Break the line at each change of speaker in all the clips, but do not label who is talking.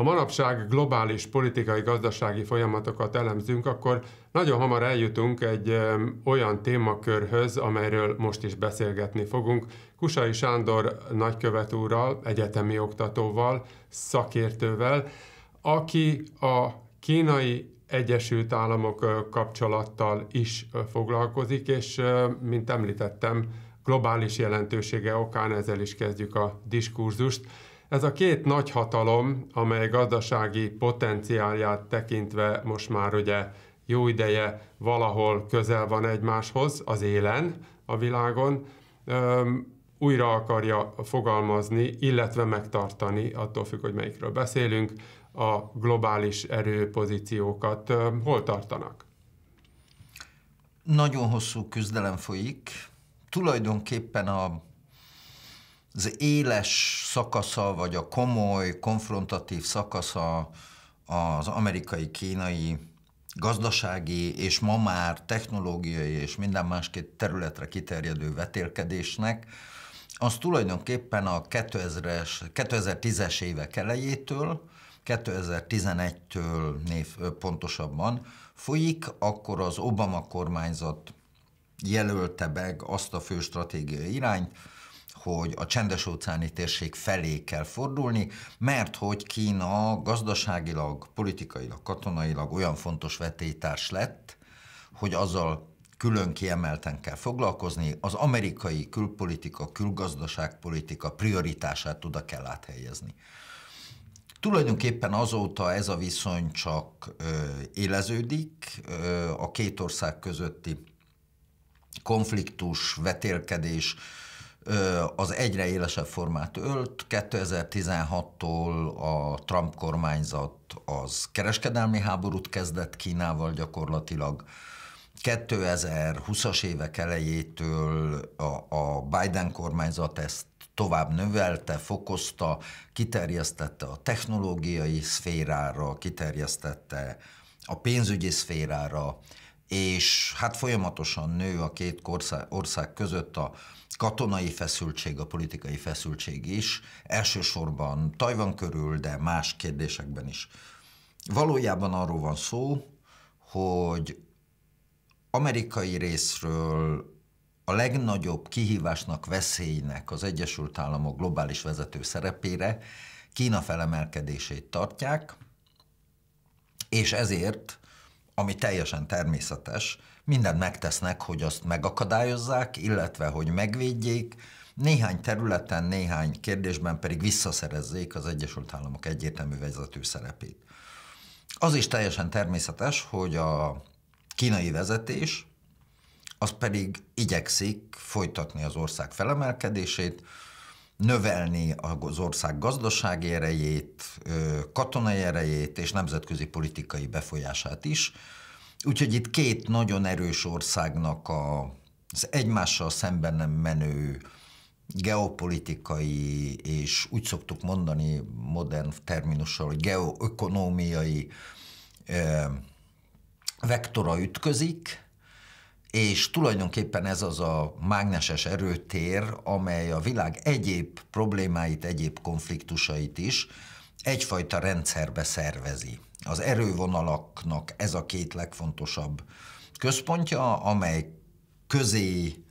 Ha manapság globális politikai, gazdasági folyamatokat elemzünk, akkor nagyon hamar eljutunk egy olyan témakörhöz, amelyről most is beszélgetni fogunk. Kusai Sándor nagykövet úrral, egyetemi oktatóval, szakértővel, aki a kínai Egyesült Államok kapcsolattal is foglalkozik, és mint említettem, globális jelentősége okán ezzel is kezdjük a diskurzust. Ez a két nagy hatalom, amely gazdasági potenciálját tekintve most már ugye jó ideje valahol közel van egymáshoz, az élen a világon, újra akarja fogalmazni, illetve megtartani, attól függ, hogy melyikről beszélünk, a globális erőpozíciókat. Hol tartanak?
Nagyon hosszú küzdelem folyik. Tulajdonképpen a az éles szakasza, vagy a komoly, konfrontatív szakasza az amerikai-kínai gazdasági és ma már technológiai és minden más két területre kiterjedő vetélkedésnek, az tulajdonképpen a 2000-es, 2010-es évek elejétől, 2011-től név pontosabban folyik, akkor az Obama kormányzat jelölte meg azt a fő stratégiai irányt, hogy a csendes óceáni térség felé kell fordulni, mert hogy Kína gazdaságilag, politikailag, katonailag olyan fontos vetétárs lett, hogy azzal külön kiemelten kell foglalkozni, az amerikai külpolitika, külgazdaságpolitika prioritását oda kell áthelyezni. Tulajdonképpen azóta ez a viszony csak ö, éleződik, ö, a két ország közötti konfliktus, vetélkedés, az egyre élesebb formát ölt. 2016-tól a Trump kormányzat az kereskedelmi háborút kezdett Kínával gyakorlatilag. 2020-as évek elejétől a, a Biden kormányzat ezt tovább növelte, fokozta, kiterjesztette a technológiai szférára, kiterjesztette a pénzügyi szférára, és hát folyamatosan nő a két ország, között a katonai feszültség, a politikai feszültség is, elsősorban Tajvan körül, de más kérdésekben is. Valójában arról van szó, hogy amerikai részről a legnagyobb kihívásnak, veszélynek az Egyesült Államok globális vezető szerepére Kína felemelkedését tartják, és ezért ami teljesen természetes, mindent megtesznek, hogy azt megakadályozzák, illetve hogy megvédjék, néhány területen, néhány kérdésben pedig visszaszerezzék az Egyesült Államok egyértelmű vezető szerepét. Az is teljesen természetes, hogy a kínai vezetés az pedig igyekszik folytatni az ország felemelkedését, növelni az ország gazdasági erejét, katonai erejét és nemzetközi politikai befolyását is. Úgyhogy itt két nagyon erős országnak a, az egymással szemben nem menő geopolitikai, és úgy szoktuk mondani modern terminussal, hogy geoökonómiai vektora ütközik, és tulajdonképpen ez az a mágneses erőtér, amely a világ egyéb problémáit, egyéb konfliktusait is egyfajta rendszerbe szervezi. Az erővonalaknak ez a két legfontosabb központja, amely közé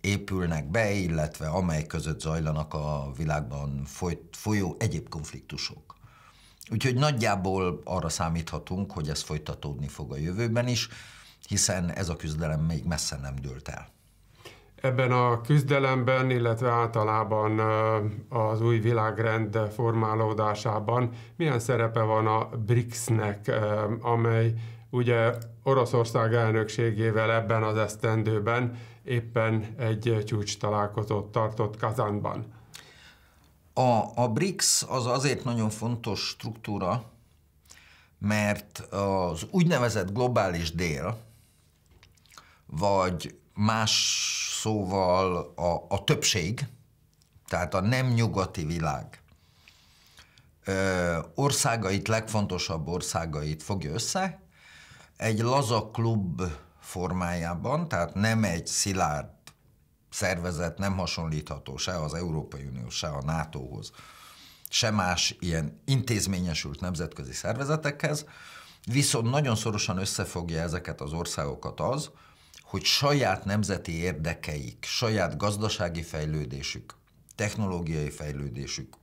épülnek be, illetve amely között zajlanak a világban folyó egyéb konfliktusok. Úgyhogy nagyjából arra számíthatunk, hogy ez folytatódni fog a jövőben is hiszen ez a küzdelem még messze nem dőlt el.
Ebben a küzdelemben, illetve általában az új világrend formálódásában milyen szerepe van a BRICS-nek, amely ugye Oroszország elnökségével ebben az esztendőben éppen egy csúcs találkozót tartott Kazánban?
A, a BRICS az azért nagyon fontos struktúra, mert az úgynevezett globális dél, vagy más szóval a, a többség, tehát a nem nyugati világ ö, országait, legfontosabb országait fogja össze, egy laza klub formájában, tehát nem egy szilárd szervezet, nem hasonlítható se az Európai Unió, se a NATO-hoz, se más ilyen intézményesült nemzetközi szervezetekhez, viszont nagyon szorosan összefogja ezeket az országokat az, hogy saját nemzeti érdekeik, saját gazdasági fejlődésük, technológiai fejlődésük,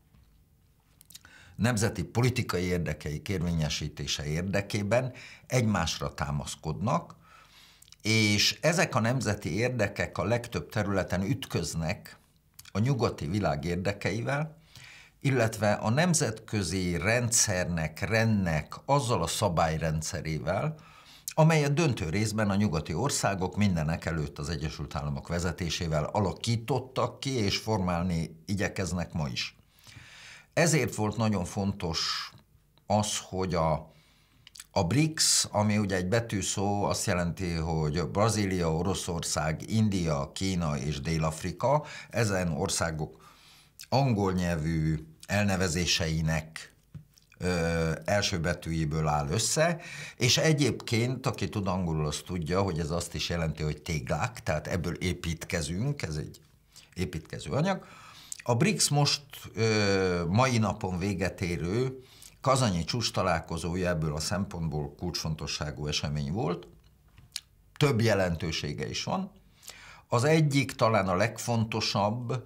nemzeti politikai érdekei érvényesítése érdekében egymásra támaszkodnak, és ezek a nemzeti érdekek a legtöbb területen ütköznek a nyugati világ érdekeivel, illetve a nemzetközi rendszernek, rendnek azzal a szabályrendszerével, amelyet döntő részben a nyugati országok mindenek előtt az Egyesült Államok vezetésével alakítottak ki, és formálni igyekeznek ma is. Ezért volt nagyon fontos az, hogy a, a BRICS, ami ugye egy betűszó, azt jelenti, hogy Brazília, Oroszország, India, Kína és Dél-Afrika, ezen országok angol nyelvű elnevezéseinek ö, első betűjéből áll össze, és egyébként, aki tud angolul, az tudja, hogy ez azt is jelenti, hogy téglák, tehát ebből építkezünk, ez egy építkező anyag. A BRICS most ö, mai napon véget érő kazanyi csúcs találkozója ebből a szempontból kulcsfontosságú esemény volt. Több jelentősége is van. Az egyik talán a legfontosabb,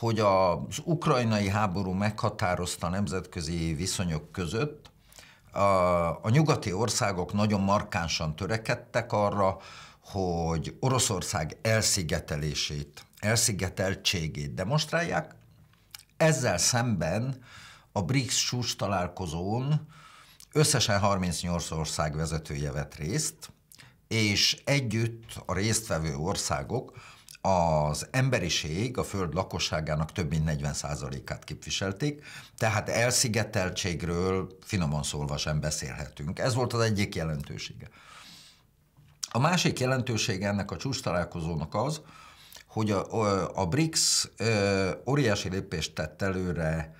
hogy az ukrajnai háború meghatározta nemzetközi viszonyok között, a, a nyugati országok nagyon markánsan törekedtek arra, hogy Oroszország elszigetelését, elszigeteltségét demonstrálják. Ezzel szemben a BRICS csúcs találkozón összesen 38 ország vezetője vett részt, és együtt a résztvevő országok az emberiség a föld lakosságának több mint 40%-át képviselték, tehát elszigeteltségről finoman szólva sem beszélhetünk. Ez volt az egyik jelentősége. A másik jelentősége ennek a csúcs találkozónak az, hogy a, a BRICS óriási lépést tett előre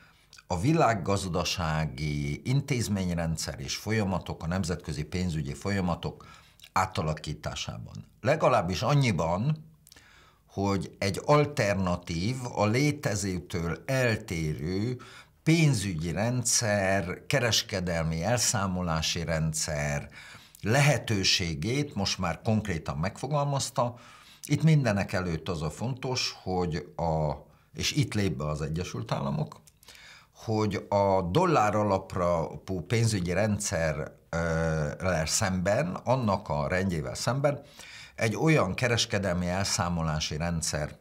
a világgazdasági intézményrendszer és folyamatok, a nemzetközi pénzügyi folyamatok átalakításában. Legalábbis annyiban, hogy egy alternatív, a létezőtől eltérő pénzügyi rendszer, kereskedelmi elszámolási rendszer lehetőségét most már konkrétan megfogalmazta. Itt mindenek előtt az a fontos, hogy a, és itt lép be az Egyesült Államok, hogy a dollár alapra pénzügyi rendszerrel szemben, annak a rendjével szemben, egy olyan kereskedelmi elszámolási rendszer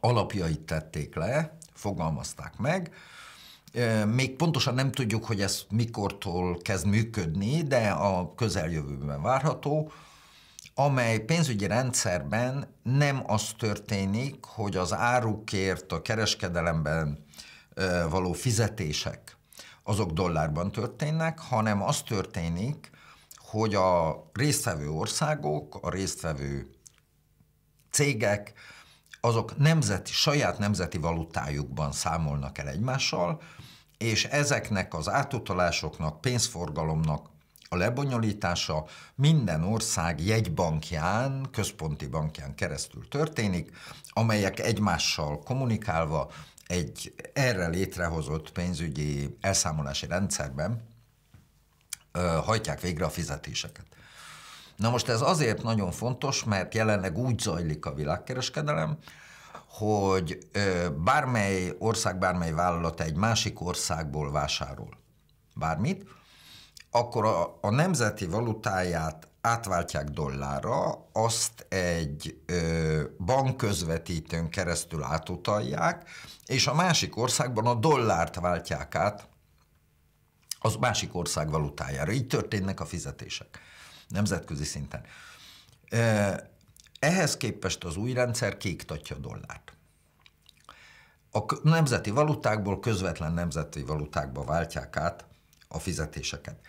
alapjait tették le, fogalmazták meg, még pontosan nem tudjuk, hogy ez mikortól kezd működni, de a közeljövőben várható, amely pénzügyi rendszerben nem az történik, hogy az árukért a kereskedelemben való fizetések azok dollárban történnek, hanem az történik, hogy a résztvevő országok, a résztvevő cégek, azok nemzeti, saját nemzeti valutájukban számolnak el egymással, és ezeknek az átutalásoknak, pénzforgalomnak a lebonyolítása minden ország jegybankján, központi bankján keresztül történik, amelyek egymással kommunikálva egy erre létrehozott pénzügyi elszámolási rendszerben hajtják végre a fizetéseket. Na most ez azért nagyon fontos, mert jelenleg úgy zajlik a világkereskedelem, hogy bármely ország, bármely vállalat egy másik országból vásárol bármit, akkor a, a nemzeti valutáját átváltják dollárra, azt egy ö, bankközvetítőn keresztül átutalják, és a másik országban a dollárt váltják át az másik ország valutájára. Így történnek a fizetések nemzetközi szinten. Ehhez képest az új rendszer kéktatja a dollárt. A nemzeti valutákból közvetlen nemzeti valutákba váltják át a fizetéseket.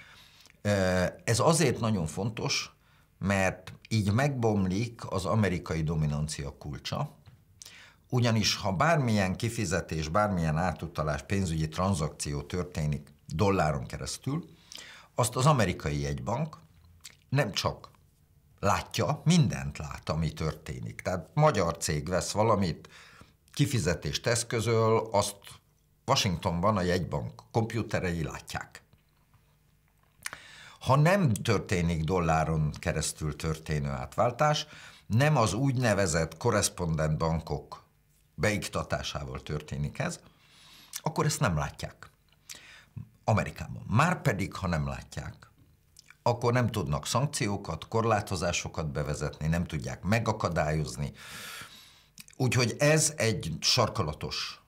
Ez azért nagyon fontos, mert így megbomlik az amerikai dominancia kulcsa, ugyanis ha bármilyen kifizetés, bármilyen átutalás, pénzügyi tranzakció történik dolláron keresztül, azt az amerikai jegybank nem csak látja, mindent lát, ami történik. Tehát magyar cég vesz valamit, kifizetést eszközöl, azt Washingtonban a jegybank kompjúterei látják. Ha nem történik dolláron keresztül történő átváltás, nem az úgynevezett korrespondent bankok beiktatásával történik ez, akkor ezt nem látják. Amerikában. pedig ha nem látják, akkor nem tudnak szankciókat, korlátozásokat bevezetni, nem tudják megakadályozni. Úgyhogy ez egy sarkalatos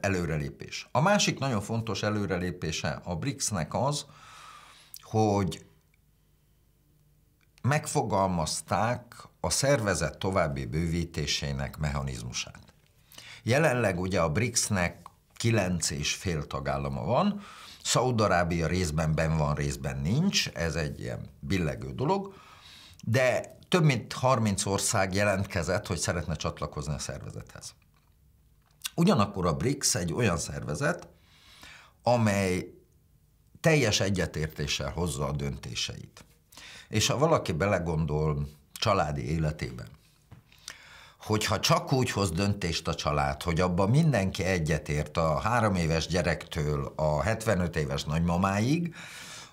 előrelépés. A másik nagyon fontos előrelépése a BRICS-nek az, hogy megfogalmazták a szervezet további bővítésének mechanizmusát. Jelenleg ugye a BRICS-nek kilenc és fél tagállama van, Szaudarábia részben ben van, részben nincs, ez egy ilyen billegő dolog, de több mint 30 ország jelentkezett, hogy szeretne csatlakozni a szervezethez. Ugyanakkor a BRICS egy olyan szervezet, amely teljes egyetértéssel hozza a döntéseit. És ha valaki belegondol családi életében, hogyha csak úgy hoz döntést a család, hogy abban mindenki egyetért a három éves gyerektől a 75 éves nagymamáig,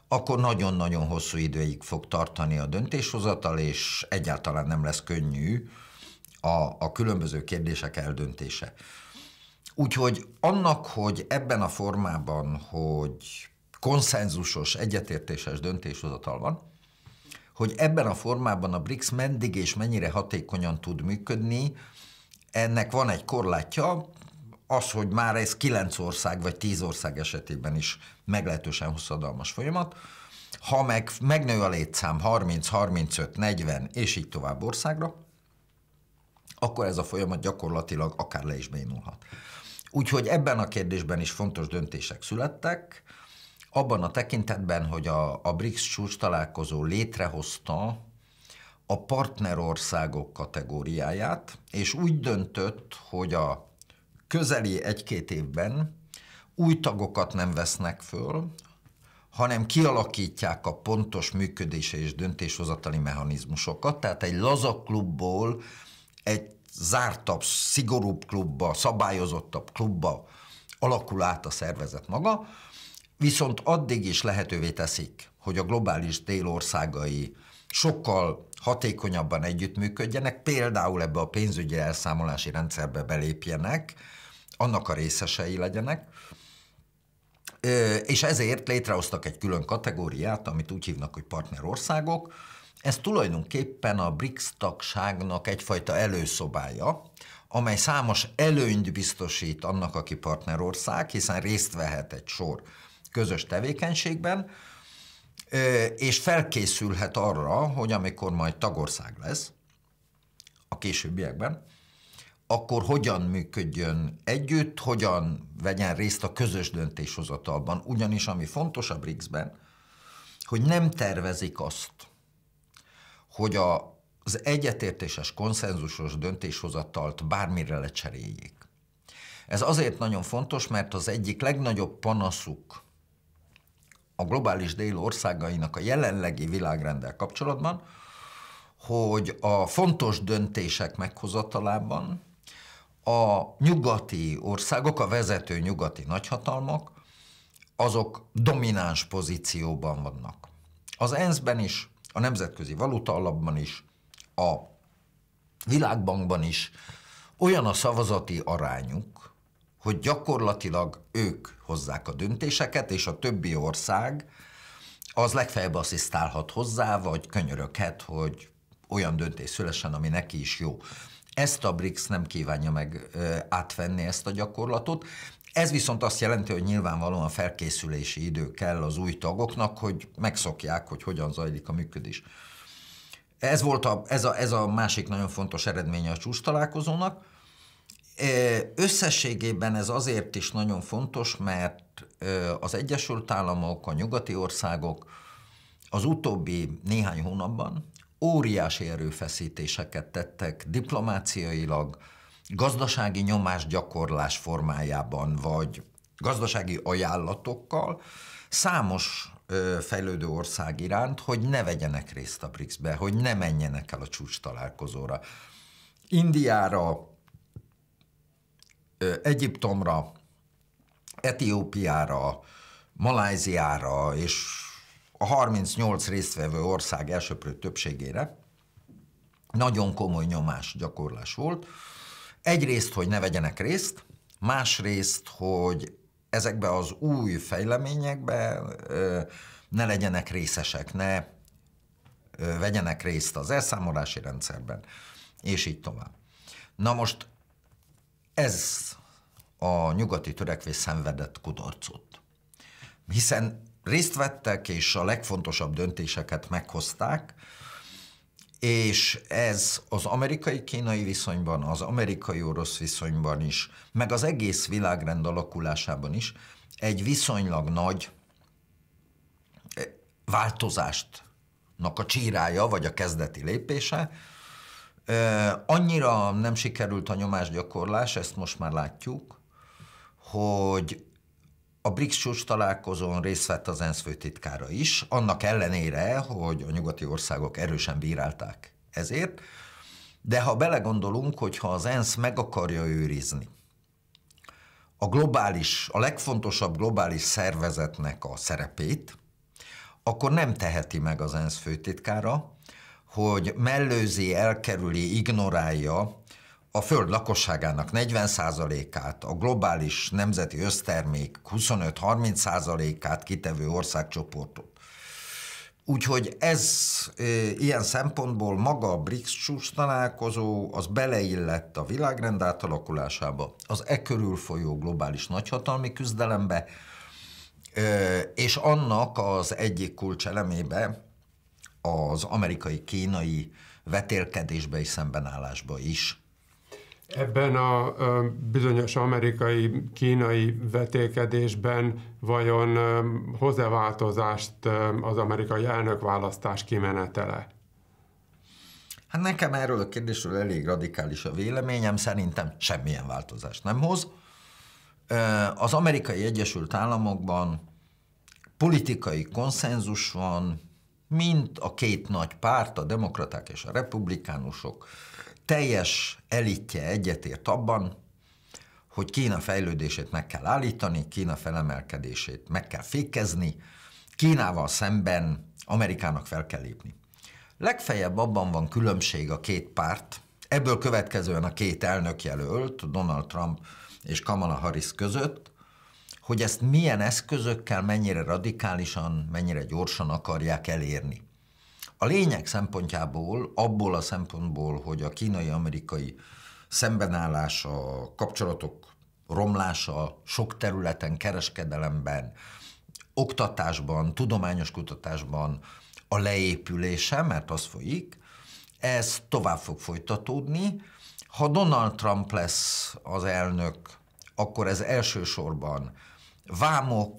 akkor nagyon-nagyon hosszú időig fog tartani a döntéshozatal, és egyáltalán nem lesz könnyű a, a különböző kérdések eldöntése. Úgyhogy annak, hogy ebben a formában, hogy konszenzusos, egyetértéses döntéshozatal van, hogy ebben a formában a BRICS meddig és mennyire hatékonyan tud működni, ennek van egy korlátja, az, hogy már ez kilenc ország vagy tíz ország esetében is meglehetősen hosszadalmas folyamat, ha meg megnő a létszám 30, 35, 40 és így tovább országra, akkor ez a folyamat gyakorlatilag akár le is bénulhat. Úgyhogy ebben a kérdésben is fontos döntések születtek, abban a tekintetben, hogy a, a BRICS csúcs találkozó létrehozta a partnerországok kategóriáját, és úgy döntött, hogy a közeli egy-két évben új tagokat nem vesznek föl, hanem kialakítják a pontos működése és döntéshozatali mechanizmusokat, tehát egy laza klubból egy zártabb, szigorúbb klubba, szabályozottabb klubba alakul át a szervezet maga, viszont addig is lehetővé teszik, hogy a globális délországai sokkal hatékonyabban együttműködjenek, például ebbe a pénzügyi elszámolási rendszerbe belépjenek, annak a részesei legyenek, és ezért létrehoztak egy külön kategóriát, amit úgy hívnak, hogy partnerországok. Ez tulajdonképpen a BRICS tagságnak egyfajta előszobája, amely számos előnyt biztosít annak, aki partnerország, hiszen részt vehet egy sor közös tevékenységben, és felkészülhet arra, hogy amikor majd tagország lesz a későbbiekben, akkor hogyan működjön együtt, hogyan vegyen részt a közös döntéshozatalban. Ugyanis ami fontos a BRICS-ben, hogy nem tervezik azt, hogy a, az egyetértéses konszenzusos döntéshozatalt bármire lecseréljék. Ez azért nagyon fontos, mert az egyik legnagyobb panaszuk a globális dél országainak a jelenlegi világrendel kapcsolatban, hogy a fontos döntések meghozatalában a nyugati országok, a vezető nyugati nagyhatalmak, azok domináns pozícióban vannak. Az ENSZ-ben is, a Nemzetközi Valuta Alapban is, a Világbankban is olyan a szavazati arányuk, hogy gyakorlatilag ők hozzák a döntéseket, és a többi ország az legfeljebb asszisztálhat hozzá, vagy könyöröghet, hogy olyan döntés szülessen, ami neki is jó. Ezt a BRICS nem kívánja meg ö, átvenni ezt a gyakorlatot. Ez viszont azt jelenti, hogy nyilvánvalóan felkészülési idő kell az új tagoknak, hogy megszokják, hogy hogyan zajlik a működés. Ez volt a, ez a, ez a másik nagyon fontos eredménye a csúcs találkozónak. Összességében ez azért is nagyon fontos, mert az Egyesült Államok, a nyugati országok az utóbbi néhány hónapban óriási erőfeszítéseket tettek diplomáciailag, gazdasági nyomásgyakorlás formájában, vagy gazdasági ajánlatokkal számos fejlődő ország iránt, hogy ne vegyenek részt a BRICS-be, hogy ne menjenek el a csúcs találkozóra. Indiára, Egyiptomra, Etiópiára, Maláziára és a 38 résztvevő ország elsőprő többségére nagyon komoly nyomás gyakorlás volt. Egyrészt, hogy ne vegyenek részt, másrészt, hogy ezekbe az új fejleményekbe ne legyenek részesek, ne vegyenek részt az elszámolási rendszerben, és így tovább. Na most ez a nyugati törekvés szenvedett kudarcot. Hiszen részt vettek, és a legfontosabb döntéseket meghozták, és ez az amerikai-kínai viszonyban, az amerikai-orosz viszonyban is, meg az egész világrend alakulásában is egy viszonylag nagy eh, változástnak a csírája, vagy a kezdeti lépése, Annyira nem sikerült a nyomásgyakorlás, ezt most már látjuk, hogy a BRICS csúcs találkozón részt vett az ENSZ főtitkára is, annak ellenére, hogy a nyugati országok erősen bírálták ezért, de ha belegondolunk, hogy ha az ENSZ meg akarja őrizni a globális, a legfontosabb globális szervezetnek a szerepét, akkor nem teheti meg az ENSZ főtitkára, hogy mellőzi, elkerüli, ignorálja a föld lakosságának 40%-át, a globális nemzeti össztermék 25-30%-át kitevő országcsoportot. Úgyhogy ez e, ilyen szempontból maga a BRICS csúcs találkozó, az beleillett a világrend átalakulásába, az e körül folyó globális nagyhatalmi küzdelembe, e, és annak az egyik kulcselemébe, az amerikai-kínai vetélkedésbe és szembenállásba is.
Ebben a bizonyos amerikai-kínai vetélkedésben vajon hozzáváltozást változást az amerikai elnökválasztás kimenetele?
Hát nekem erről a kérdésről elég radikális a véleményem, szerintem semmilyen változást nem hoz. Az amerikai Egyesült Államokban politikai konszenzus van, mint a két nagy párt, a demokraták és a republikánusok teljes elitje egyetért abban, hogy Kína fejlődését meg kell állítani, Kína felemelkedését meg kell fékezni, Kínával szemben Amerikának fel kell lépni. Legfeljebb abban van különbség a két párt, ebből következően a két elnök jelölt, Donald Trump és Kamala Harris között, hogy ezt milyen eszközökkel, mennyire radikálisan, mennyire gyorsan akarják elérni. A lényeg szempontjából, abból a szempontból, hogy a kínai-amerikai szembenállás, a kapcsolatok romlása sok területen, kereskedelemben, oktatásban, tudományos kutatásban a leépülése, mert az folyik, ez tovább fog folytatódni. Ha Donald Trump lesz az elnök, akkor ez elsősorban vámok,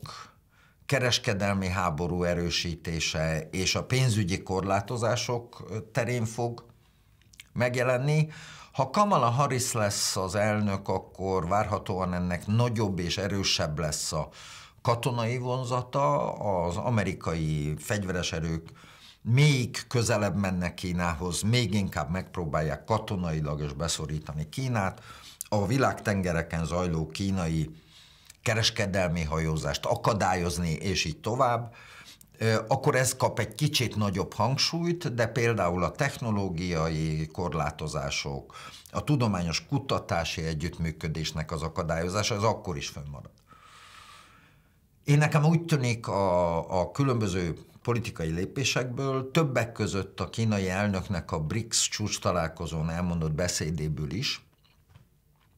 kereskedelmi háború erősítése és a pénzügyi korlátozások terén fog megjelenni. Ha Kamala Harris lesz az elnök, akkor várhatóan ennek nagyobb és erősebb lesz a katonai vonzata, az amerikai fegyveres erők még közelebb mennek Kínához, még inkább megpróbálják katonailag is beszorítani Kínát, a világtengereken zajló kínai kereskedelmi hajózást akadályozni, és így tovább, akkor ez kap egy kicsit nagyobb hangsúlyt, de például a technológiai korlátozások, a tudományos kutatási együttműködésnek az akadályozása, az akkor is fönnmarad. Én nekem úgy tűnik a, a különböző politikai lépésekből, többek között a kínai elnöknek a BRICS csúcs találkozón elmondott beszédéből is,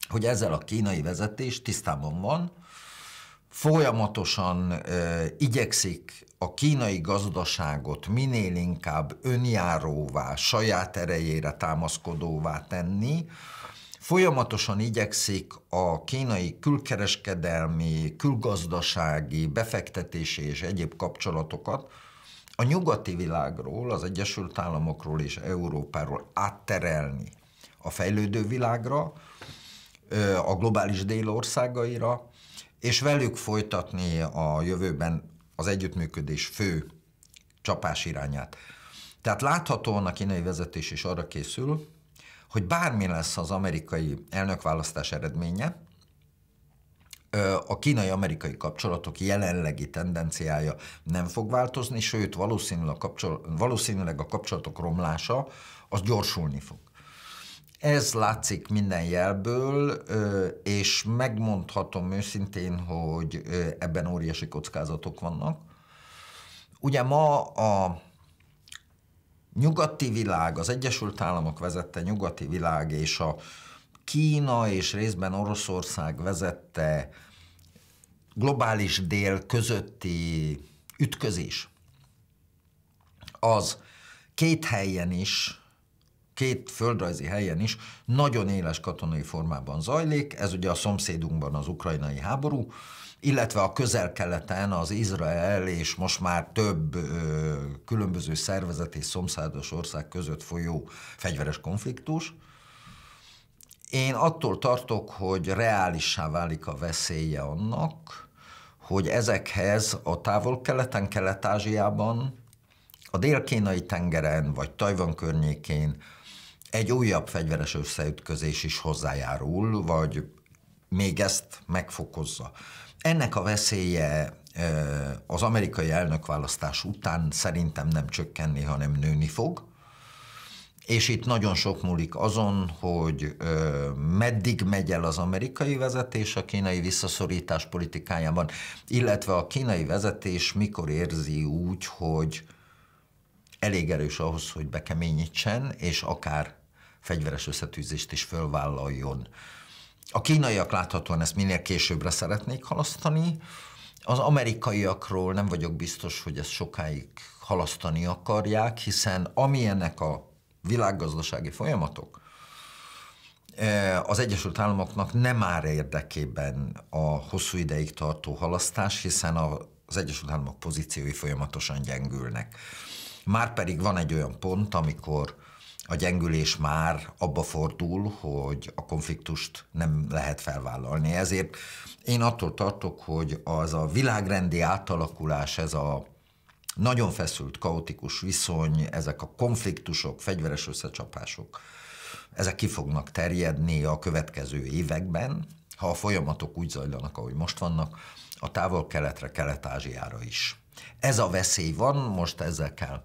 hogy ezzel a kínai vezetés tisztában van, folyamatosan e, igyekszik a kínai gazdaságot minél inkább önjáróvá, saját erejére támaszkodóvá tenni, folyamatosan igyekszik a kínai külkereskedelmi, külgazdasági, befektetési és egyéb kapcsolatokat a nyugati világról, az Egyesült Államokról és Európáról átterelni a fejlődő világra, a globális délországaira, és velük folytatni a jövőben az együttműködés fő csapás irányát. Tehát láthatóan a kínai vezetés is arra készül, hogy bármi lesz az amerikai elnökválasztás eredménye, a kínai-amerikai kapcsolatok jelenlegi tendenciája nem fog változni, sőt valószínűleg a, valószínűleg a kapcsolatok romlása az gyorsulni fog. Ez látszik minden jelből, és megmondhatom őszintén, hogy ebben óriási kockázatok vannak. Ugye ma a nyugati világ, az Egyesült Államok vezette nyugati világ, és a Kína és részben Oroszország vezette globális dél közötti ütközés, az két helyen is két földrajzi helyen is nagyon éles katonai formában zajlik, ez ugye a szomszédunkban az ukrajnai háború, illetve a közel-keleten az Izrael és most már több ö, különböző szervezet és szomszédos ország között folyó fegyveres konfliktus. Én attól tartok, hogy reálissá válik a veszélye annak, hogy ezekhez a távol-keleten, kelet-ázsiában, a dél-kínai tengeren vagy Tajvan környékén, egy újabb fegyveres összeütközés is hozzájárul, vagy még ezt megfokozza. Ennek a veszélye az amerikai elnökválasztás után szerintem nem csökkenni, hanem nőni fog. És itt nagyon sok múlik azon, hogy ö, meddig megy el az amerikai vezetés a kínai visszaszorítás politikájában, illetve a kínai vezetés mikor érzi úgy, hogy elég erős ahhoz, hogy bekeményítsen, és akár fegyveres összetűzést is fölvállaljon. A kínaiak láthatóan ezt minél későbbre szeretnék halasztani, az amerikaiakról nem vagyok biztos, hogy ezt sokáig halasztani akarják, hiszen amilyenek a világgazdasági folyamatok, e, az Egyesült Államoknak nem áll érdekében a hosszú ideig tartó halasztás, hiszen az Egyesült Államok pozíciói folyamatosan gyengülnek. Márpedig van egy olyan pont, amikor a gyengülés már abba fordul, hogy a konfliktust nem lehet felvállalni. Ezért én attól tartok, hogy az a világrendi átalakulás, ez a nagyon feszült, kaotikus viszony, ezek a konfliktusok, fegyveres összecsapások, ezek ki fognak terjedni a következő években, ha a folyamatok úgy zajlanak, ahogy most vannak, a távol-keletre, kelet-ázsiára is. Ez a veszély van, most ezzel kell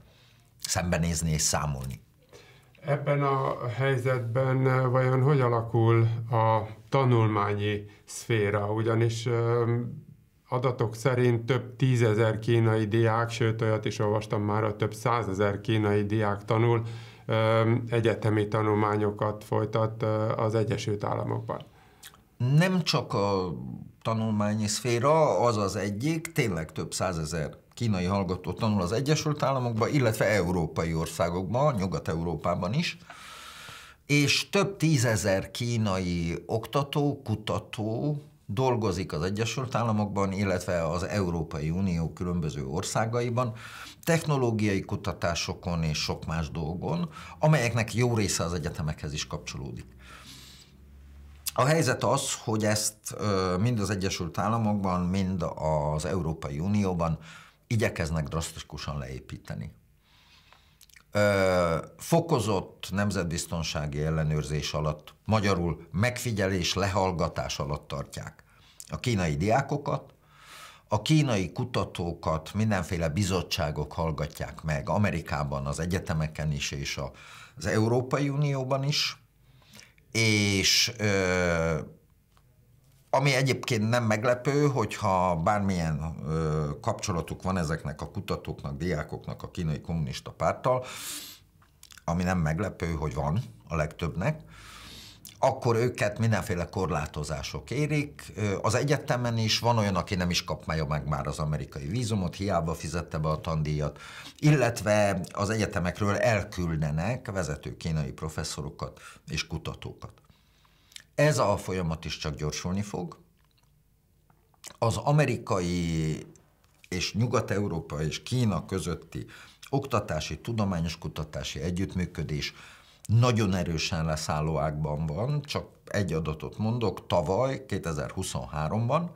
szembenézni és számolni.
Ebben a helyzetben eh, vajon hogy alakul a tanulmányi szféra? Ugyanis eh, adatok szerint több tízezer kínai diák, sőt olyat is olvastam már, a több százezer kínai diák tanul, eh, egyetemi tanulmányokat folytat az Egyesült Államokban.
Nem csak a tanulmányi szféra, az az egyik, tényleg több százezer kínai hallgató tanul az Egyesült Államokban, illetve európai országokban, Nyugat-Európában is, és több tízezer kínai oktató, kutató dolgozik az Egyesült Államokban, illetve az Európai Unió különböző országaiban, technológiai kutatásokon és sok más dolgon, amelyeknek jó része az egyetemekhez is kapcsolódik. A helyzet az, hogy ezt mind az Egyesült Államokban, mind az Európai Unióban igyekeznek drasztikusan leépíteni. Ö, fokozott nemzetbiztonsági ellenőrzés alatt, magyarul megfigyelés, lehallgatás alatt tartják a kínai diákokat, a kínai kutatókat mindenféle bizottságok hallgatják meg, Amerikában, az egyetemeken is, és az Európai Unióban is, és ö, ami egyébként nem meglepő, hogyha bármilyen ö, kapcsolatuk van ezeknek a kutatóknak, diákoknak a kínai kommunista párttal, ami nem meglepő, hogy van a legtöbbnek, akkor őket mindenféle korlátozások érik. Az egyetemen is van olyan, aki nem is kapja meg már az amerikai vízumot, hiába fizette be a tandíjat, illetve az egyetemekről elküldenek vezető kínai professzorokat és kutatókat. Ez a folyamat is csak gyorsulni fog. Az amerikai és Nyugat-Európa és Kína közötti oktatási, tudományos kutatási együttműködés nagyon erősen leszálló ágban van, csak egy adatot mondok, tavaly, 2023-ban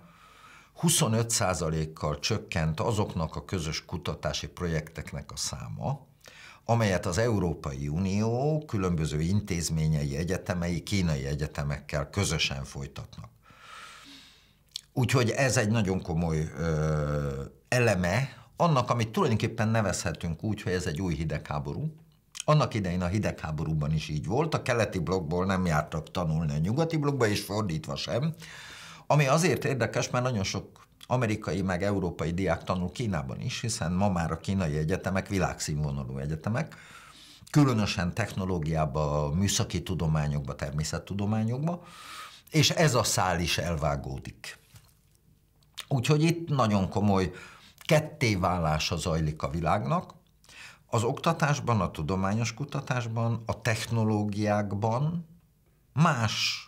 25%-kal csökkent azoknak a közös kutatási projekteknek a száma, amelyet az Európai Unió különböző intézményei, egyetemei, kínai egyetemekkel közösen folytatnak. Úgyhogy ez egy nagyon komoly ö, eleme annak, amit tulajdonképpen nevezhetünk úgy, hogy ez egy új hidegháború. Annak idején a hidegháborúban is így volt, a keleti blokkból nem jártak tanulni a nyugati blokkba, és fordítva sem. Ami azért érdekes, mert nagyon sok amerikai meg európai diák tanul Kínában is, hiszen ma már a kínai egyetemek világszínvonalú egyetemek, különösen technológiába, műszaki tudományokba, természettudományokba, és ez a szál is elvágódik. Úgyhogy itt nagyon komoly kettéválása zajlik a világnak. Az oktatásban, a tudományos kutatásban, a technológiákban más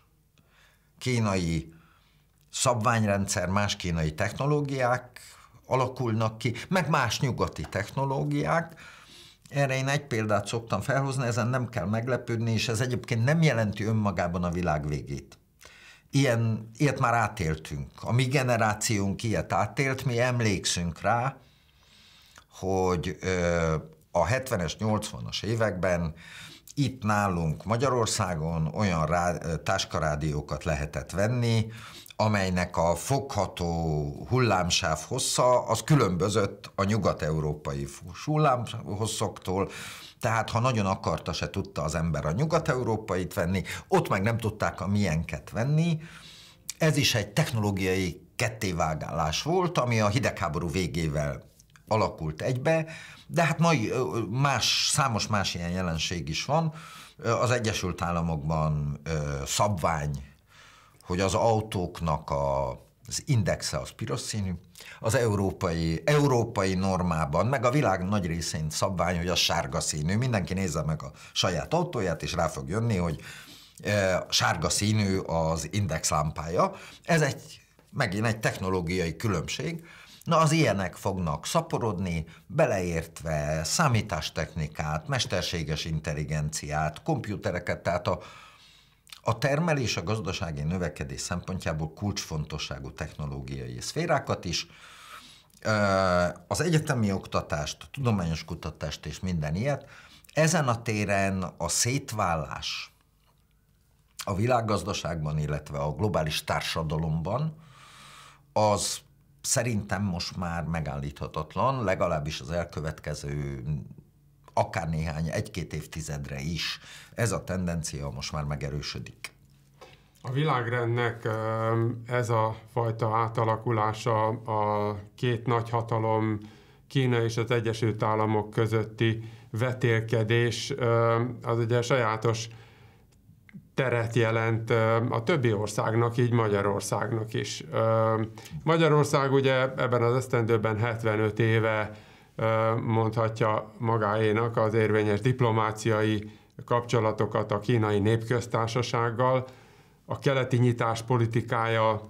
kínai szabványrendszer, más kínai technológiák alakulnak ki, meg más nyugati technológiák. Erre én egy példát szoktam felhozni, ezen nem kell meglepődni, és ez egyébként nem jelenti önmagában a világ végét. Ilyen, ilyet már átéltünk. A mi generációnk ilyet átélt, mi emlékszünk rá, hogy ö, a 70-es, 80-as években itt nálunk Magyarországon olyan rá, táskarádiókat lehetett venni, amelynek a fogható hullámsáv hossza, az különbözött a nyugat-európai hullámhosszoktól, tehát ha nagyon akarta, se tudta az ember a nyugat-európait venni, ott meg nem tudták a milyenket venni. Ez is egy technológiai kettévágálás volt, ami a hidegháború végével alakult egybe, de hát mai más, számos más ilyen jelenség is van. Az Egyesült Államokban szabvány hogy az autóknak a, az indexe az piros színű, az európai, európai normában, meg a világ nagy részén szabvány, hogy a sárga színű. Mindenki nézze meg a saját autóját, és rá fog jönni, hogy e, sárga színű az index lámpája. Ez egy, megint egy technológiai különbség, Na az ilyenek fognak szaporodni, beleértve számítástechnikát, mesterséges intelligenciát, komputereket, tehát a, a termelés a gazdasági növekedés szempontjából kulcsfontosságú technológiai szférákat is, az egyetemi oktatást, a tudományos kutatást és minden ilyet. Ezen a téren a szétválás a világgazdaságban, illetve a globális társadalomban az szerintem most már megállíthatatlan, legalábbis az elkövetkező akár néhány, egy-két évtizedre is. Ez a tendencia most már megerősödik.
A világrendnek ez a fajta átalakulása a két nagy hatalom, Kína és az Egyesült Államok közötti vetélkedés, az ugye sajátos teret jelent a többi országnak, így Magyarországnak is. Magyarország ugye ebben az esztendőben 75 éve mondhatja magáénak az érvényes diplomáciai kapcsolatokat a kínai népköztársasággal. A keleti nyitás politikája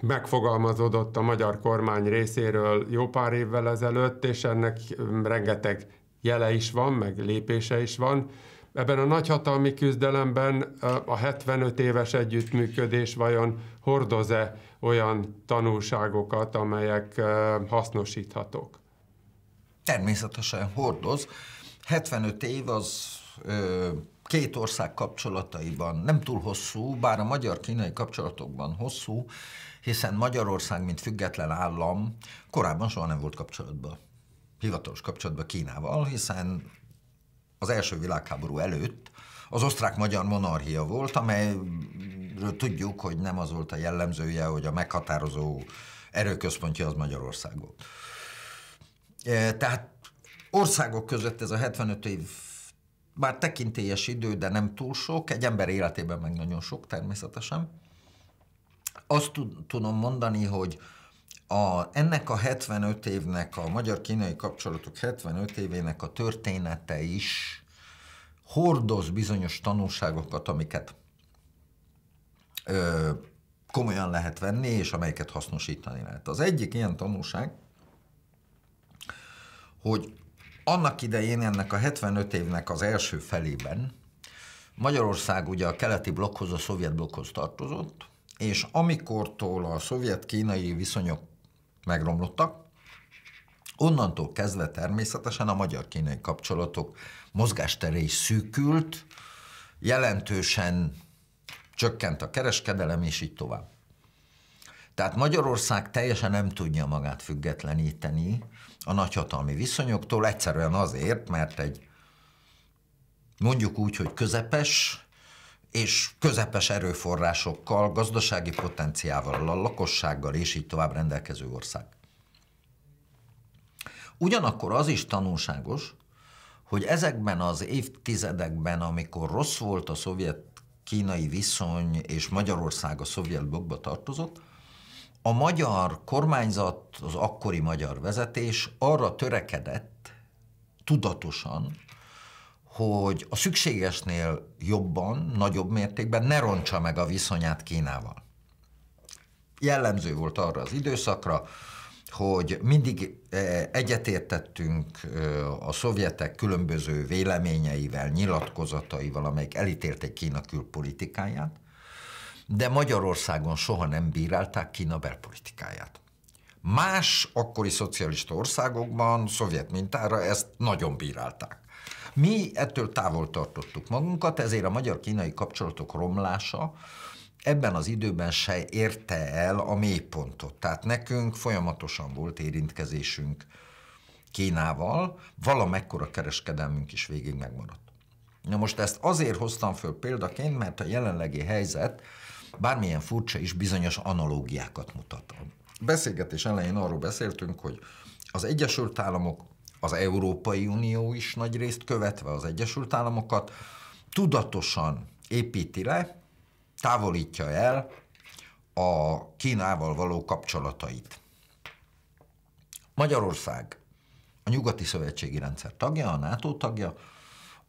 megfogalmazódott a magyar kormány részéről jó pár évvel ezelőtt, és ennek rengeteg jele is van, meg lépése is van. Ebben a nagyhatalmi küzdelemben a 75 éves együttműködés vajon hordoz-e olyan tanulságokat, amelyek hasznosíthatók?
természetesen hordoz. 75 év az ö, két ország kapcsolataiban nem túl hosszú, bár a magyar-kínai kapcsolatokban hosszú, hiszen Magyarország, mint független állam korábban soha nem volt kapcsolatban, hivatalos kapcsolatban Kínával, hiszen az első világháború előtt az osztrák-magyar monarchia volt, amelyről tudjuk, hogy nem az volt a jellemzője, hogy a meghatározó erőközpontja az Magyarország volt. Tehát országok között ez a 75 év bár tekintélyes idő, de nem túl sok, egy ember életében meg nagyon sok természetesen. Azt tudom mondani, hogy a, ennek a 75 évnek, a magyar-kínai kapcsolatok 75 évének a története is hordoz bizonyos tanulságokat, amiket ö, komolyan lehet venni, és amelyeket hasznosítani lehet. Az egyik ilyen tanulság, hogy annak idején ennek a 75 évnek az első felében Magyarország ugye a keleti blokkhoz, a szovjet blokkhoz tartozott, és amikortól a szovjet-kínai viszonyok megromlottak, onnantól kezdve természetesen a magyar-kínai kapcsolatok mozgástere is szűkült, jelentősen csökkent a kereskedelem, és így tovább. Tehát Magyarország teljesen nem tudja magát függetleníteni, a nagyhatalmi viszonyoktól, egyszerűen azért, mert egy mondjuk úgy, hogy közepes, és közepes erőforrásokkal, gazdasági potenciával, a lakossággal és így tovább rendelkező ország. Ugyanakkor az is tanulságos, hogy ezekben az évtizedekben, amikor rossz volt a szovjet-kínai viszony, és Magyarország a szovjet blokkba tartozott, a magyar kormányzat, az akkori magyar vezetés arra törekedett tudatosan, hogy a szükségesnél jobban, nagyobb mértékben ne rontsa meg a viszonyát Kínával. Jellemző volt arra az időszakra, hogy mindig e, egyetértettünk e, a szovjetek különböző véleményeivel, nyilatkozataival, amelyek elítélték Kína külpolitikáját, de Magyarországon soha nem bírálták Kína belpolitikáját. Más akkori szocialista országokban, szovjet mintára ezt nagyon bírálták. Mi ettől távol tartottuk magunkat, ezért a magyar-kínai kapcsolatok romlása ebben az időben se érte el a mélypontot. Tehát nekünk folyamatosan volt érintkezésünk Kínával, valamekkora kereskedelmünk is végig megmaradt. Na most ezt azért hoztam föl példaként, mert a jelenlegi helyzet bármilyen furcsa is bizonyos analógiákat mutat. A beszélgetés elején arról beszéltünk, hogy az Egyesült Államok, az Európai Unió is nagy részt követve az Egyesült Államokat, tudatosan építi le, távolítja el a Kínával való kapcsolatait. Magyarország a nyugati szövetségi rendszer tagja, a NATO tagja,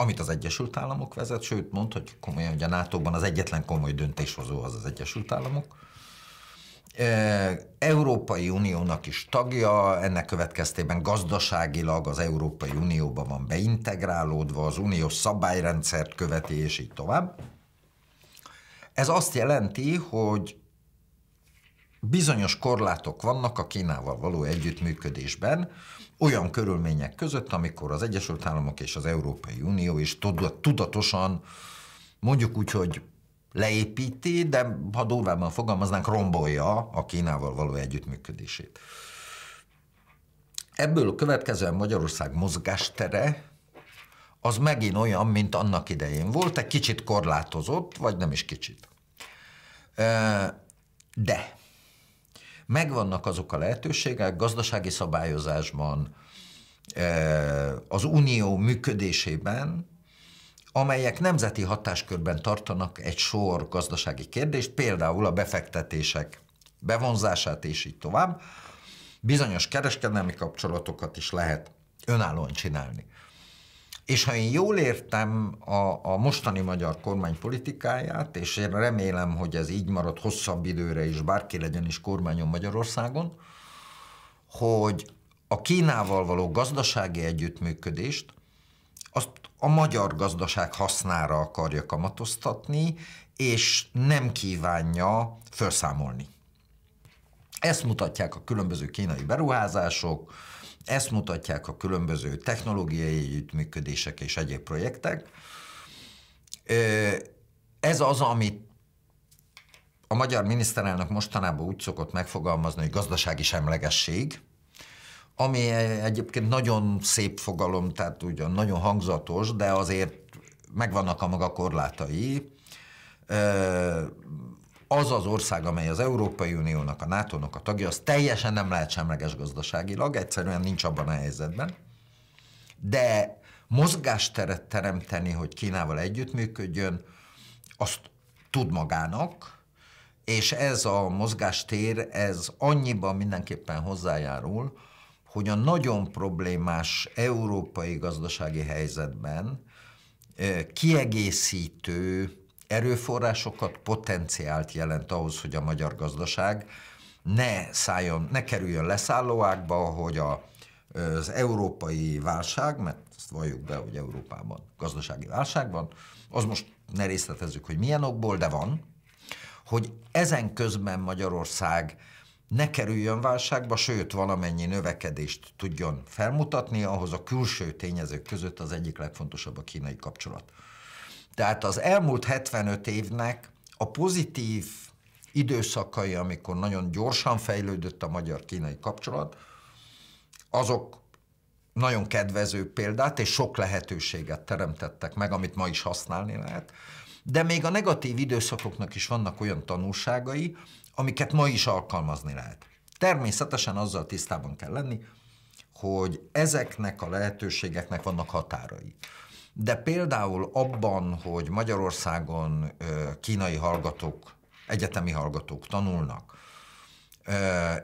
amit az Egyesült Államok vezet, sőt mond, hogy komolyan, hogy a NATO-ban az egyetlen komoly döntéshozó az az Egyesült Államok. E, Európai Uniónak is tagja, ennek következtében gazdaságilag az Európai Unióban van beintegrálódva, az Unió szabályrendszert követi, és így tovább. Ez azt jelenti, hogy bizonyos korlátok vannak a Kínával való együttműködésben, olyan körülmények között, amikor az Egyesült Államok és az Európai Unió is tudatosan, mondjuk úgy, hogy leépíti, de ha durvábban fogalmaznánk, rombolja a Kínával való együttműködését. Ebből következően Magyarország mozgástere az megint olyan, mint annak idején volt, egy kicsit korlátozott, vagy nem is kicsit. De megvannak azok a lehetőségek gazdasági szabályozásban, e, az unió működésében, amelyek nemzeti hatáskörben tartanak egy sor gazdasági kérdést, például a befektetések bevonzását és így tovább. Bizonyos kereskedelmi kapcsolatokat is lehet önállóan csinálni. És ha én jól értem a, a mostani magyar kormány politikáját, és én remélem, hogy ez így marad hosszabb időre is, bárki legyen is kormányon Magyarországon, hogy a Kínával való gazdasági együttműködést azt a magyar gazdaság hasznára akarja kamatoztatni, és nem kívánja felszámolni. Ezt mutatják a különböző kínai beruházások, ezt mutatják a különböző technológiai együttműködések és egyéb projektek. Ez az, amit a magyar miniszterelnök mostanában úgy szokott megfogalmazni, hogy gazdasági semlegesség, ami egyébként nagyon szép fogalom, tehát ugyan nagyon hangzatos, de azért megvannak a maga korlátai az az ország, amely az Európai Uniónak, a NATO-nak a tagja, az teljesen nem lehet semleges gazdaságilag, egyszerűen nincs abban a helyzetben. De mozgásteret teremteni, hogy Kínával együttműködjön, azt tud magának, és ez a mozgástér, ez annyiban mindenképpen hozzájárul, hogy a nagyon problémás európai gazdasági helyzetben kiegészítő erőforrásokat, potenciált jelent ahhoz, hogy a magyar gazdaság ne szálljon, ne kerüljön leszállóákba, hogy a, az európai válság, mert ezt valljuk be, hogy Európában gazdasági válság van, az most ne részletezzük, hogy milyen okból, de van, hogy ezen közben Magyarország ne kerüljön válságba, sőt, valamennyi növekedést tudjon felmutatni, ahhoz a külső tényezők között az egyik legfontosabb a kínai kapcsolat. Tehát az elmúlt 75 évnek a pozitív időszakai, amikor nagyon gyorsan fejlődött a magyar-kínai kapcsolat, azok nagyon kedvező példát és sok lehetőséget teremtettek meg, amit ma is használni lehet. De még a negatív időszakoknak is vannak olyan tanulságai, amiket ma is alkalmazni lehet. Természetesen azzal tisztában kell lenni, hogy ezeknek a lehetőségeknek vannak határai de például abban, hogy Magyarországon kínai hallgatók, egyetemi hallgatók tanulnak,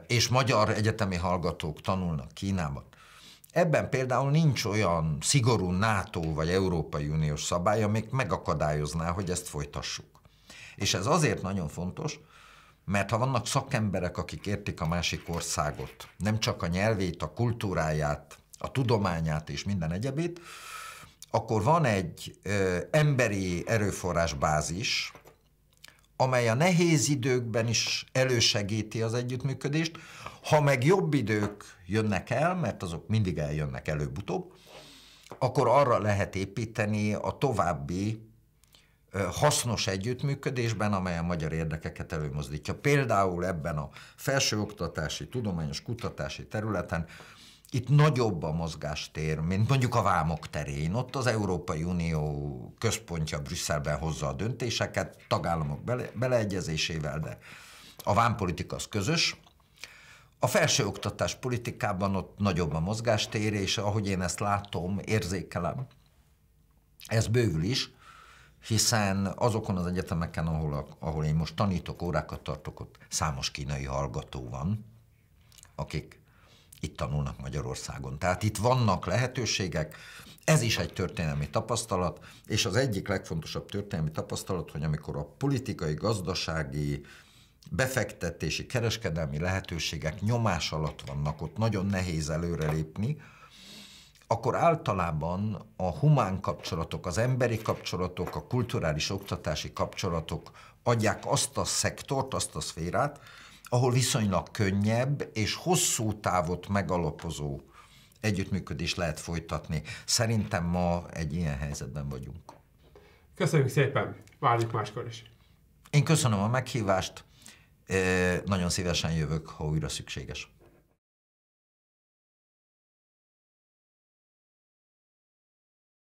és magyar egyetemi hallgatók tanulnak Kínában, Ebben például nincs olyan szigorú NATO vagy Európai Uniós szabály, amik megakadályozná, hogy ezt folytassuk. És ez azért nagyon fontos, mert ha vannak szakemberek, akik értik a másik országot, nem csak a nyelvét, a kultúráját, a tudományát és minden egyebét, akkor van egy ö, emberi erőforrás bázis, amely a nehéz időkben is elősegíti az együttműködést. Ha meg jobb idők jönnek el, mert azok mindig eljönnek előbb-utóbb, akkor arra lehet építeni a további hasznos együttműködésben, amely a magyar érdekeket előmozdítja. Például ebben a felsőoktatási, tudományos kutatási területen itt nagyobb a mozgástér, mint mondjuk a vámok terén. Ott az Európai Unió központja Brüsszelben hozza a döntéseket, tagállamok bele, beleegyezésével, de a vámpolitika az közös. A felsőoktatás politikában ott nagyobb a mozgástér, és ahogy én ezt látom, érzékelem, ez bővül is, hiszen azokon az egyetemeken, ahol, a, ahol én most tanítok, órákat tartok, ott számos kínai hallgató van, akik itt tanulnak Magyarországon. Tehát itt vannak lehetőségek, ez is egy történelmi tapasztalat, és az egyik legfontosabb történelmi tapasztalat, hogy amikor a politikai, gazdasági, befektetési, kereskedelmi lehetőségek nyomás alatt vannak, ott nagyon nehéz előrelépni, akkor általában a humán kapcsolatok, az emberi kapcsolatok, a kulturális oktatási kapcsolatok adják azt a szektort, azt a szférát, ahol viszonylag könnyebb és hosszú távot megalapozó együttműködés lehet folytatni. Szerintem ma egy ilyen helyzetben vagyunk.
Köszönjük szépen, várjuk máskor is.
Én köszönöm a meghívást,
nagyon szívesen jövök, ha újra szükséges.